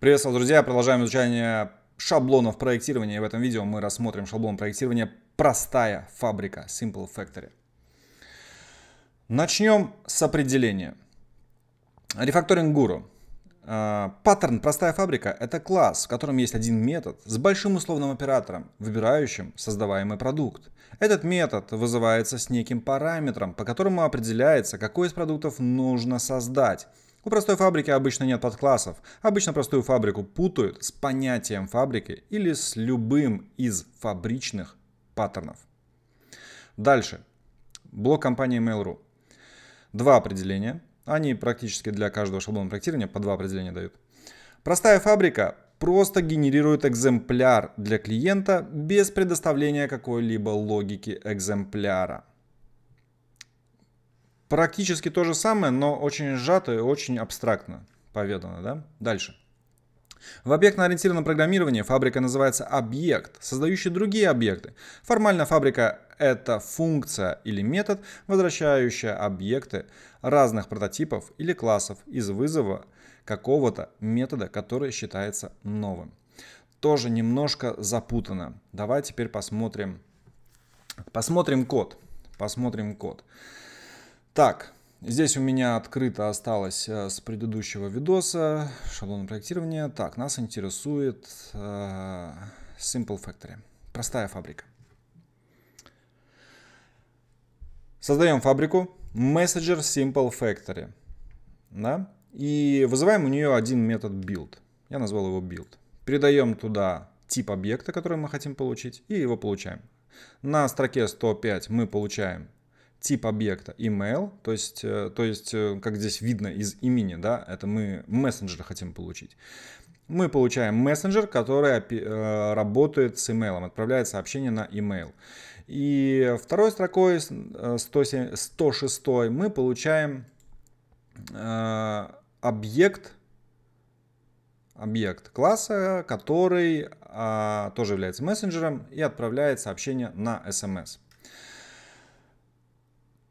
Приветствую, друзья! Продолжаем изучение шаблонов проектирования. В этом видео мы рассмотрим шаблон проектирования «Простая фабрика» Simple Factory. Начнем с определения. Рефакторинг гуру. А, паттерн «Простая фабрика» — это класс, в котором есть один метод с большим условным оператором, выбирающим создаваемый продукт. Этот метод вызывается с неким параметром, по которому определяется, какой из продуктов нужно создать — у простой фабрики обычно нет подклассов. Обычно простую фабрику путают с понятием фабрики или с любым из фабричных паттернов. Дальше. Блок компании Mail.ru. Два определения. Они практически для каждого шаблона проектирования по два определения дают. Простая фабрика просто генерирует экземпляр для клиента без предоставления какой-либо логики экземпляра. Практически то же самое, но очень сжато и очень абстрактно поведано. Да? Дальше. В объектно-ориентированном программировании фабрика называется объект, создающий другие объекты. Формально фабрика — это функция или метод, возвращающая объекты разных прототипов или классов из вызова какого-то метода, который считается новым. Тоже немножко запутано. Давай теперь посмотрим, посмотрим код. Посмотрим код. Так, здесь у меня открыто осталось э, с предыдущего видоса шаблон проектирования. Так, нас интересует э, Simple Factory, простая фабрика. Создаем фабрику Messenger Simple Factory. Да? И вызываем у нее один метод build. Я назвал его build. Передаем туда тип объекта, который мы хотим получить, и его получаем. На строке 105 мы получаем тип объекта email, то есть, э, то есть э, как здесь видно из имени, да, это мы мессенджер хотим получить. Мы получаем мессенджер, который э, работает с email, отправляет сообщение на email. И второй строкой 107, 106 мы получаем объект, объект класса, который а, тоже является мессенджером и отправляет сообщение на SMS.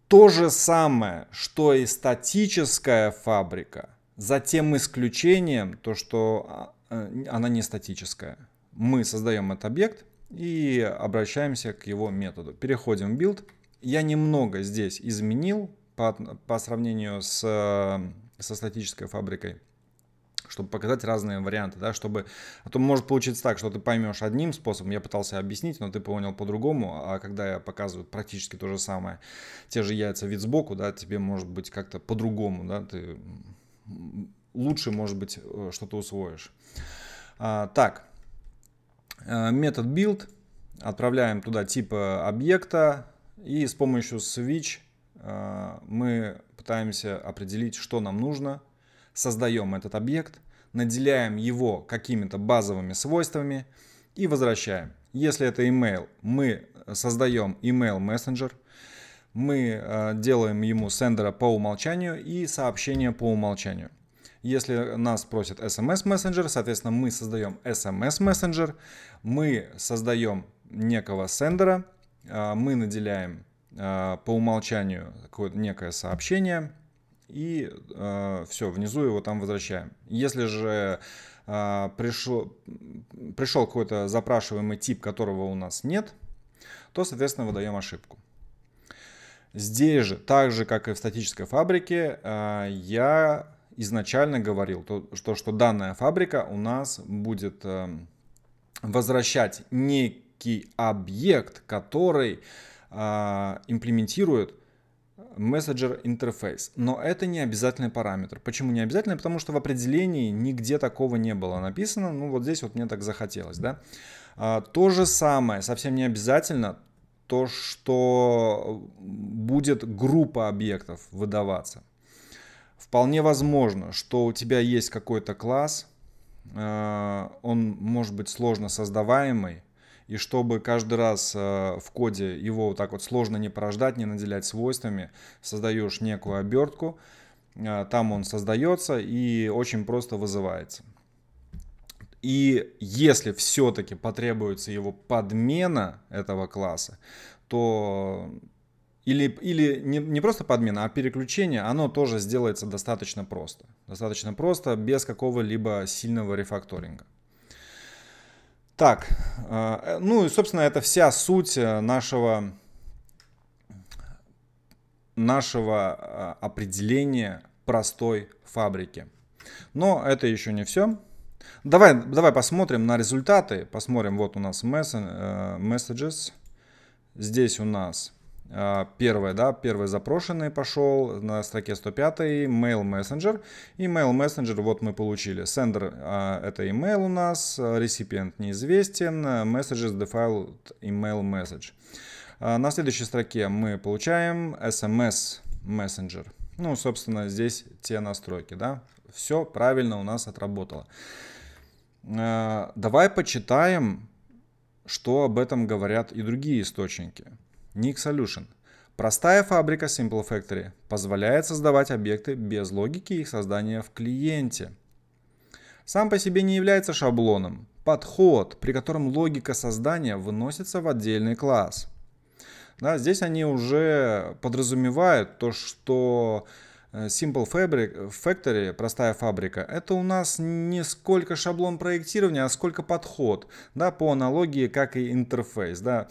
То же самое, что и статическая фабрика, за тем исключением, то что а, э, она не статическая. Мы создаем этот объект и обращаемся к его методу. Переходим в build. Я немного здесь изменил по, по сравнению с, э, со статической фабрикой чтобы показать разные варианты, да, чтобы... А то может получиться так, что ты поймешь одним способом, я пытался объяснить, но ты понял по-другому, а когда я показываю практически то же самое, те же яйца вид сбоку, да, тебе может быть как-то по-другому, да, ты лучше, может быть, э, что-то усвоишь. А, так, э, метод build, отправляем туда тип объекта, и с помощью switch э, мы пытаемся определить, что нам нужно, создаем этот объект, наделяем его какими-то базовыми свойствами и возвращаем. Если это email, мы э, создаем email messenger, мы э, делаем ему сендера по умолчанию и сообщение по умолчанию. Если нас просят SMS messenger, соответственно, мы создаем SMS messenger, мы создаем некого сендера, э, мы наделяем по умолчанию какое-то некое сообщение, и э, а, все, внизу его там возвращаем. Если же э, а, пришел, пришел какой-то запрашиваемый тип, которого у нас нет, то, соответственно, выдаем ошибку. Здесь же, так же, как и в статической фабрике, э, я изначально говорил, то, что, что данная фабрика у нас будет э, возвращать некий объект, который э, имплементирует мессенджер интерфейс. Но это не обязательный параметр. Почему не обязательный? Потому что в определении нигде такого не было написано. Ну вот здесь вот мне так захотелось, да. А, то же самое, совсем не обязательно то, что будет группа объектов выдаваться. Вполне возможно, что у тебя есть какой-то класс, а, он может быть сложно создаваемый, и чтобы каждый раз э, в коде его вот так вот сложно не порождать, не наделять свойствами, создаешь некую обертку, э, там он создается и очень просто вызывается. И если все-таки потребуется его подмена этого класса, то или, или не, не просто подмена, а переключение, оно тоже сделается достаточно просто. Достаточно просто, без какого-либо сильного рефакторинга. Так, э, э, ну и, собственно, это вся суть э, нашего, нашего определения простой фабрики. Но это еще не все. Давай, давай посмотрим на результаты. Посмотрим, вот у нас messages. Здесь у нас а, первое, да, первый запрошенный пошел на строке 105, mail messenger, и Mail messenger, вот мы получили, sender а, это email у нас, recipient неизвестен, messages default email message. А, на следующей строке мы получаем SMS messenger. Ну, собственно, здесь те настройки, да, все правильно у нас отработало. Давай почитаем, что об этом говорят и другие источники. Nick Solution. Простая фабрика Simple Factory позволяет создавать объекты без логики их создания в клиенте. Сам по себе не является шаблоном. Подход, при котором логика создания выносится в отдельный класс. Да, здесь они уже подразумевают то, что э, Simple Fabric, Factory, простая фабрика, это у нас не сколько шаблон проектирования, а сколько подход, да, по аналогии, как и интерфейс, да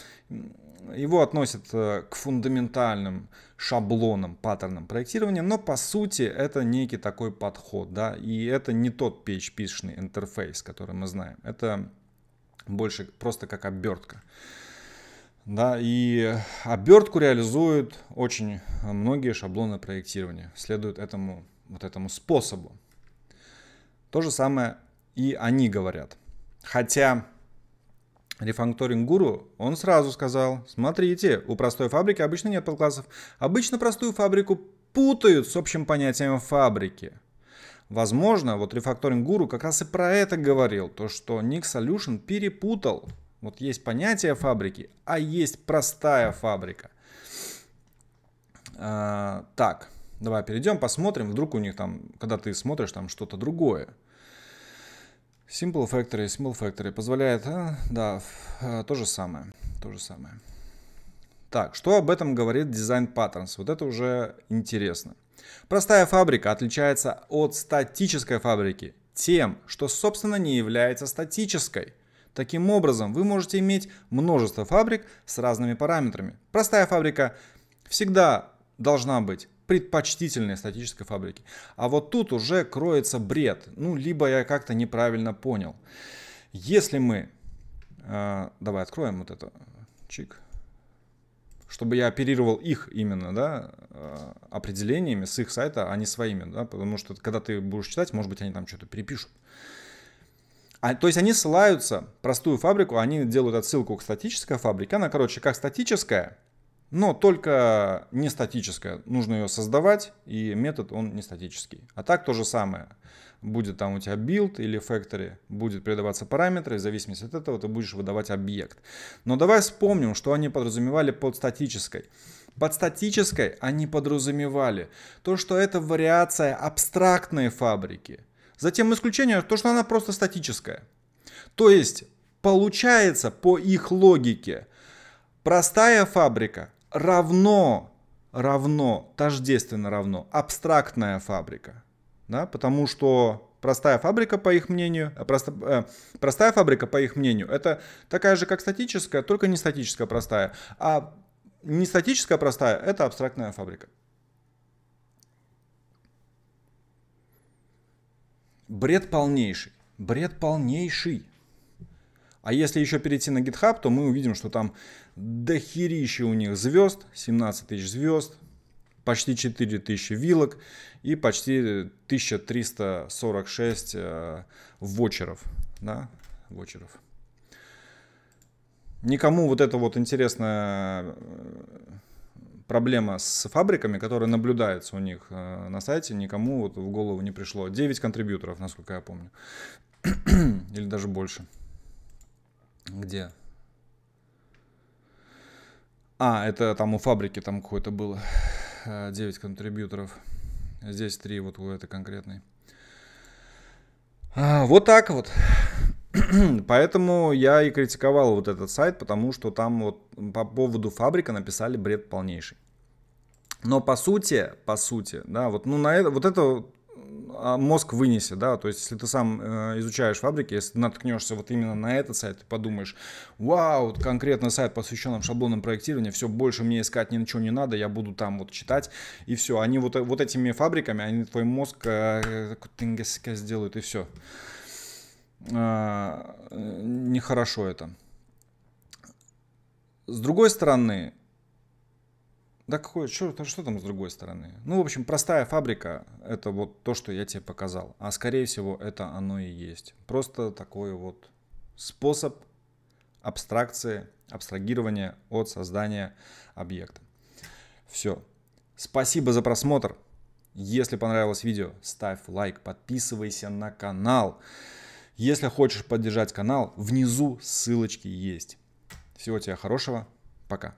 его относят э, к фундаментальным шаблонам, паттернам проектирования, но по сути это некий такой подход, да, и это не тот PHP-шный интерфейс, который мы знаем, это больше просто как обертка. Да, и обертку реализуют очень многие шаблоны проектирования, следуют этому, вот этому способу. То же самое и они говорят. Хотя Рефакторинг гуру, он сразу сказал, смотрите, у простой фабрики обычно нет подклассов. Обычно простую фабрику путают с общим понятием фабрики. Возможно, вот рефакторинг гуру как раз и про это говорил, то что Nick Solution перепутал. Вот есть понятие фабрики, а есть простая фабрика. А, так, давай перейдем, посмотрим, вдруг у них там, когда ты смотришь там что-то другое. Simple Factory, Small Factory позволяет, а, да, а, то же самое, то же самое. Так, что об этом говорит Design Patterns? Вот это уже интересно. Простая фабрика отличается от статической фабрики тем, что, собственно, не является статической. Таким образом, вы можете иметь множество фабрик с разными параметрами. Простая фабрика всегда должна быть предпочтительной статической фабрики. А вот тут уже кроется бред. Ну, либо я как-то неправильно понял. Если мы... Э, давай откроем вот это. Чик. Чтобы я оперировал их именно, да, э, определениями с их сайта, а не своими, да, потому что когда ты будешь читать, может быть, они там что-то перепишут. А, то есть они ссылаются, простую фабрику, они делают отсылку к статической фабрике. Она, короче, как статическая, но только не статическая. Нужно ее создавать, и метод он не статический. А так то же самое. Будет там у тебя build или factory, будет передаваться параметры, и в зависимости от этого ты будешь выдавать объект. Но давай вспомним, что они подразумевали под статической. Под статической они подразумевали то, что это вариация абстрактной фабрики. Затем исключение то, что она просто статическая. То есть получается по их логике простая фабрика равно, равно, тождественно равно абстрактная фабрика. Да, потому что простая фабрика, по их мнению, э, просто, э, простая фабрика, по их мнению, это такая же, как статическая, только не статическая простая. А не статическая простая, это абстрактная фабрика. Бред полнейший. Бред полнейший. А если еще перейти на GitHub, то мы увидим, что там дохерища у них звезд, 17 тысяч звезд, почти тысячи вилок и почти 1346 э, вочеров. Да? вочеров. Никому вот эта вот интересная э, проблема с фабриками, которая наблюдается у них э, на сайте, никому вот в голову не пришло. 9 контрибьюторов, насколько я помню. Или даже больше. Где? А, это там у фабрики там какое-то было. 9 э, контрибьюторов. Здесь 3 вот у этой конкретной. А, вот так вот. Поэтому я и критиковал вот этот сайт, потому что там вот по поводу фабрика написали бред полнейший. Но по сути, по сути, да, вот, ну, на э, это, вот это а, мозг вынесет, да, то есть если ты сам э, изучаешь фабрики, если наткнешься вот именно на этот сайт, ты подумаешь, вау, вот конкретно сайт, посвященный шаблонам проектирования, все, больше мне искать ничего не надо, я буду там вот читать, и все, они вот, вот этими фабриками, они твой мозг э, э, сделают, и все. А, э, нехорошо это. С другой стороны, да какой, что, что там с другой стороны? Ну, в общем, простая фабрика – это вот то, что я тебе показал. А скорее всего, это оно и есть. Просто такой вот способ абстракции, абстрагирования от создания объекта. Все. Спасибо за просмотр. Если понравилось видео, ставь лайк, подписывайся на канал. Если хочешь поддержать канал, внизу ссылочки есть. Всего тебе хорошего. Пока.